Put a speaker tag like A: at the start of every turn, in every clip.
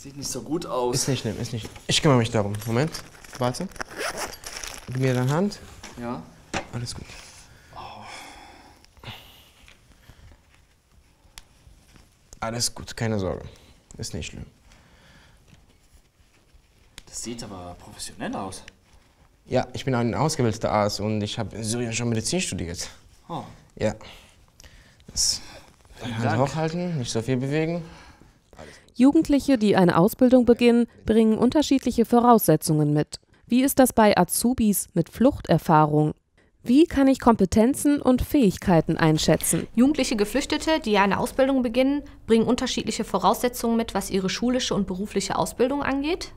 A: Sieht nicht so gut aus.
B: Ist nicht schlimm, ist nicht. schlimm. Ich kümmere mich darum. Moment. Warte. Gib mir deine Hand. Ja. Alles gut. Oh. Alles gut, keine Sorge. Ist nicht schlimm.
A: Das sieht aber professionell aus.
B: Ja, ich bin ein ausgebildeter Arzt und ich habe in Syrien schon Medizin studiert. Oh. Ja. Das Hand hochhalten, nicht so viel bewegen.
C: Jugendliche, die eine Ausbildung beginnen, bringen unterschiedliche Voraussetzungen mit. Wie ist das bei Azubis mit Fluchterfahrung? Wie kann ich Kompetenzen und Fähigkeiten einschätzen? Jugendliche Geflüchtete, die eine Ausbildung beginnen, bringen unterschiedliche Voraussetzungen mit, was ihre schulische und berufliche Ausbildung angeht.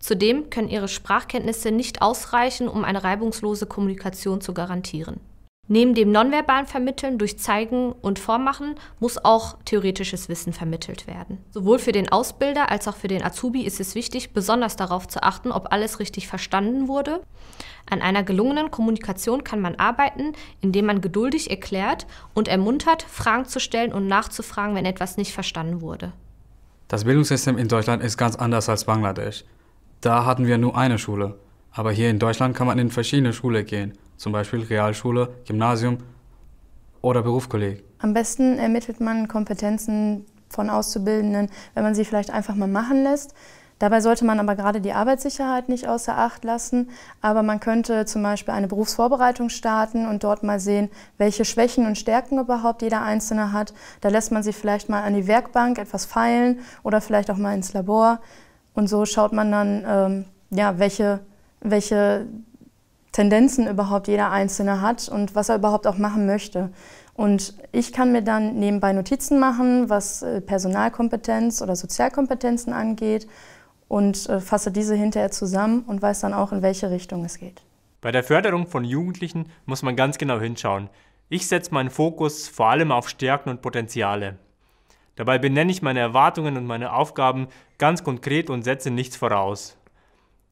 C: Zudem können ihre Sprachkenntnisse nicht ausreichen, um eine reibungslose Kommunikation zu garantieren. Neben dem nonverbalen Vermitteln durch Zeigen und Vormachen muss auch theoretisches Wissen vermittelt werden. Sowohl für den Ausbilder als auch für den Azubi ist es wichtig, besonders darauf zu achten, ob alles richtig verstanden wurde. An einer gelungenen Kommunikation kann man arbeiten, indem man geduldig erklärt und ermuntert, Fragen zu stellen und nachzufragen, wenn etwas nicht verstanden wurde.
A: Das Bildungssystem in Deutschland ist ganz anders als Bangladesch. Da hatten wir nur eine Schule. Aber hier in Deutschland kann man in verschiedene Schulen gehen zum Beispiel Realschule, Gymnasium oder Berufskolleg.
D: Am besten ermittelt man Kompetenzen von Auszubildenden, wenn man sie vielleicht einfach mal machen lässt. Dabei sollte man aber gerade die Arbeitssicherheit nicht außer Acht lassen. Aber man könnte zum Beispiel eine Berufsvorbereitung starten und dort mal sehen, welche Schwächen und Stärken überhaupt jeder Einzelne hat. Da lässt man sie vielleicht mal an die Werkbank etwas feilen oder vielleicht auch mal ins Labor. Und so schaut man dann, ähm, ja, welche, welche Tendenzen überhaupt jeder Einzelne hat und was er überhaupt auch machen möchte. Und ich kann mir dann nebenbei Notizen machen, was äh, Personalkompetenz oder Sozialkompetenzen angeht und äh, fasse diese hinterher zusammen und weiß dann auch, in welche Richtung es
A: geht. Bei der Förderung von Jugendlichen muss man ganz genau hinschauen. Ich setze meinen Fokus vor allem auf Stärken und Potenziale. Dabei benenne ich meine Erwartungen und meine Aufgaben ganz konkret und setze nichts voraus.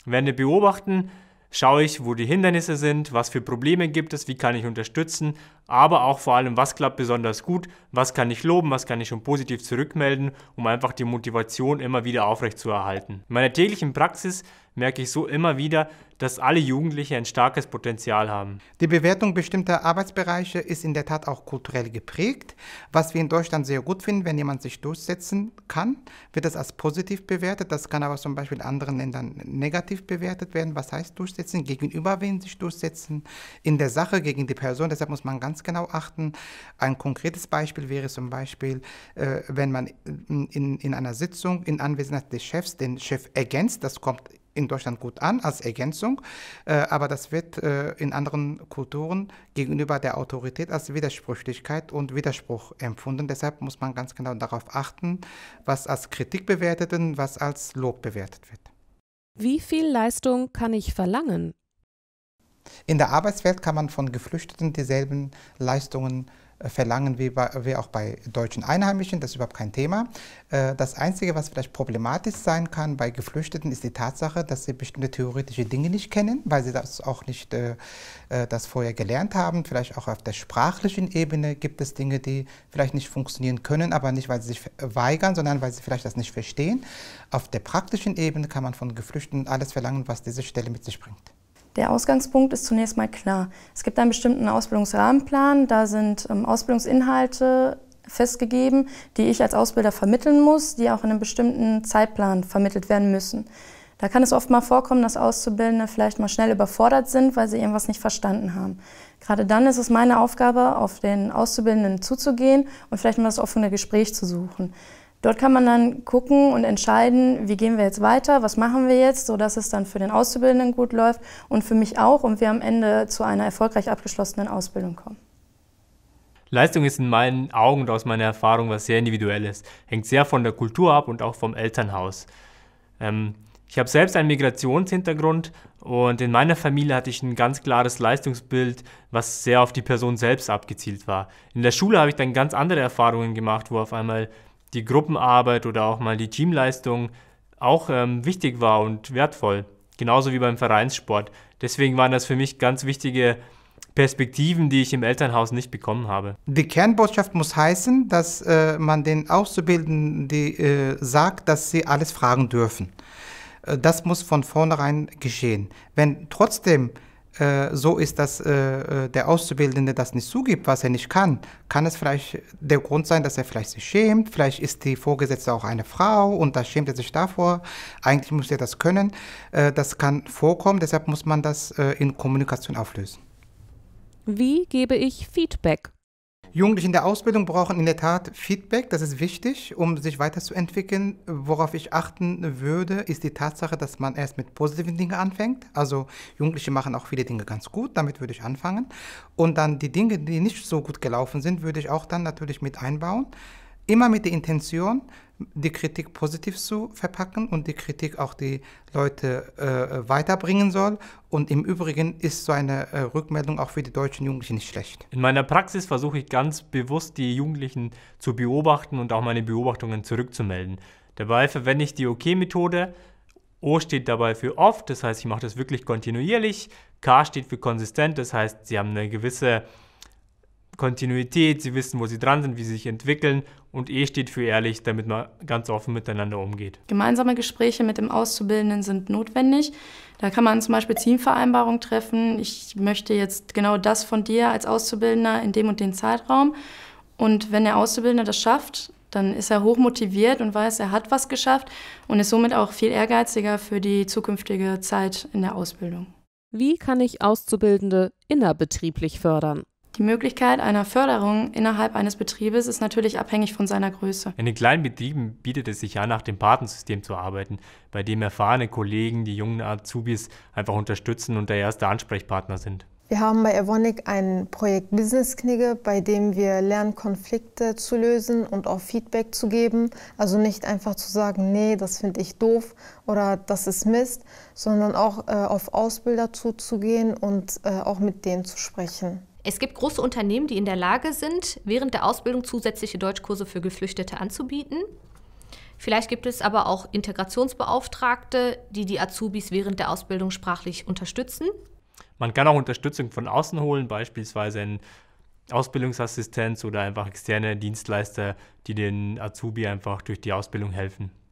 A: Wenn wir beobachten, schaue ich, wo die Hindernisse sind, was für Probleme gibt es, wie kann ich unterstützen aber auch vor allem, was klappt besonders gut, was kann ich loben, was kann ich schon positiv zurückmelden, um einfach die Motivation immer wieder aufrechtzuerhalten. In meiner täglichen Praxis merke ich so immer wieder, dass alle Jugendliche ein starkes Potenzial haben.
B: Die Bewertung bestimmter Arbeitsbereiche ist in der Tat auch kulturell geprägt. Was wir in Deutschland sehr gut finden, wenn jemand sich durchsetzen kann, wird das als positiv bewertet. Das kann aber zum Beispiel in anderen Ländern negativ bewertet werden. Was heißt durchsetzen? Gegenüber wen sich durchsetzen? In der Sache, gegen die Person. Deshalb muss man ganz ganz genau achten. Ein konkretes Beispiel wäre zum Beispiel, äh, wenn man in, in einer Sitzung in Anwesenheit des Chefs den Chef ergänzt, das kommt in Deutschland gut an als Ergänzung, äh, aber das wird äh, in anderen Kulturen gegenüber der Autorität als Widersprüchlichkeit und Widerspruch empfunden. Deshalb muss man ganz genau darauf achten, was als Kritik bewertet und was als Lob bewertet wird.
C: Wie viel Leistung kann ich verlangen?
B: In der Arbeitswelt kann man von Geflüchteten dieselben Leistungen äh, verlangen wie, bei, wie auch bei deutschen Einheimischen, das ist überhaupt kein Thema. Äh, das Einzige, was vielleicht problematisch sein kann bei Geflüchteten, ist die Tatsache, dass sie bestimmte theoretische Dinge nicht kennen, weil sie das auch nicht äh, das vorher gelernt haben. Vielleicht auch auf der sprachlichen Ebene gibt es Dinge, die vielleicht nicht funktionieren können, aber nicht, weil sie sich weigern, sondern weil sie vielleicht das nicht verstehen. Auf der praktischen Ebene kann man von Geflüchteten alles verlangen, was diese Stelle mit sich bringt.
D: Der Ausgangspunkt ist zunächst mal klar. Es gibt einen bestimmten Ausbildungsrahmenplan, da sind ähm, Ausbildungsinhalte festgegeben, die ich als Ausbilder vermitteln muss, die auch in einem bestimmten Zeitplan vermittelt werden müssen. Da kann es oft mal vorkommen, dass Auszubildende vielleicht mal schnell überfordert sind, weil sie irgendwas nicht verstanden haben. Gerade dann ist es meine Aufgabe, auf den Auszubildenden zuzugehen und vielleicht mal das offene Gespräch zu suchen. Dort kann man dann gucken und entscheiden, wie gehen wir jetzt weiter, was machen wir jetzt, sodass es dann für den Auszubildenden gut läuft und für mich auch und wir am Ende zu einer erfolgreich abgeschlossenen Ausbildung kommen.
A: Leistung ist in meinen Augen und aus meiner Erfahrung was sehr Individuelles, hängt sehr von der Kultur ab und auch vom Elternhaus. Ähm, ich habe selbst einen Migrationshintergrund und in meiner Familie hatte ich ein ganz klares Leistungsbild, was sehr auf die Person selbst abgezielt war. In der Schule habe ich dann ganz andere Erfahrungen gemacht, wo auf einmal die Gruppenarbeit oder auch mal die Teamleistung auch ähm, wichtig war und wertvoll. Genauso wie beim Vereinssport. Deswegen waren das für mich ganz wichtige Perspektiven, die ich im Elternhaus nicht bekommen habe.
B: Die Kernbotschaft muss heißen, dass äh, man den Auszubildenden die, äh, sagt, dass sie alles fragen dürfen. Äh, das muss von vornherein geschehen. Wenn trotzdem äh, so ist, dass äh, äh, der Auszubildende das nicht zugibt, was er nicht kann, kann es vielleicht der Grund sein, dass er vielleicht sich schämt, vielleicht ist die Vorgesetzte auch eine Frau und da schämt er sich davor, eigentlich muss er das können, äh, das kann vorkommen, deshalb muss man das äh, in Kommunikation auflösen. Wie gebe ich Feedback? Jugendliche in der Ausbildung brauchen in der Tat Feedback, das ist wichtig, um sich weiterzuentwickeln. Worauf ich achten würde, ist die Tatsache, dass man erst mit positiven Dingen anfängt. Also Jugendliche machen auch viele Dinge ganz gut, damit würde ich anfangen. Und dann die Dinge, die nicht so gut gelaufen sind, würde ich auch dann natürlich mit einbauen immer mit der Intention, die Kritik positiv zu verpacken und die Kritik auch die Leute äh, weiterbringen soll. Und im Übrigen ist so eine äh, Rückmeldung auch für die deutschen Jugendlichen nicht schlecht.
A: In meiner Praxis versuche ich ganz bewusst, die Jugendlichen zu beobachten und auch meine Beobachtungen zurückzumelden. Dabei verwende ich die OK-Methode. O steht dabei für oft, das heißt, ich mache das wirklich kontinuierlich. K steht für konsistent, das heißt, sie haben eine gewisse Kontinuität, sie wissen, wo sie dran sind, wie sie sich entwickeln und E steht für ehrlich, damit man ganz offen miteinander umgeht.
D: Gemeinsame Gespräche mit dem Auszubildenden sind notwendig. Da kann man zum Beispiel Teamvereinbarungen treffen. Ich möchte jetzt genau das von dir als Auszubildender in dem und den Zeitraum. Und wenn der Auszubildende das schafft, dann ist er hochmotiviert und weiß, er hat was geschafft und ist somit auch viel ehrgeiziger für die zukünftige Zeit in der Ausbildung.
C: Wie kann ich Auszubildende innerbetrieblich fördern?
D: Die Möglichkeit einer Förderung innerhalb eines Betriebes ist natürlich abhängig von seiner Größe. In
A: den kleinen Betrieben bietet es sich an, nach dem Patensystem zu arbeiten, bei dem erfahrene Kollegen die jungen Azubis einfach unterstützen und der erste Ansprechpartner sind.
D: Wir haben bei Evonik ein Projekt Business Knigge, bei dem wir lernen, Konflikte zu lösen und auch Feedback zu geben. Also nicht einfach zu sagen, nee, das finde ich doof oder das ist Mist, sondern auch äh, auf Ausbilder zuzugehen und äh, auch mit denen zu sprechen.
C: Es gibt große Unternehmen, die in der Lage sind, während der Ausbildung zusätzliche Deutschkurse für Geflüchtete anzubieten. Vielleicht gibt es aber auch Integrationsbeauftragte, die die Azubis während der Ausbildung sprachlich unterstützen.
A: Man kann auch Unterstützung von außen holen, beispielsweise ein Ausbildungsassistenz oder einfach externe Dienstleister, die den Azubi einfach durch die Ausbildung helfen.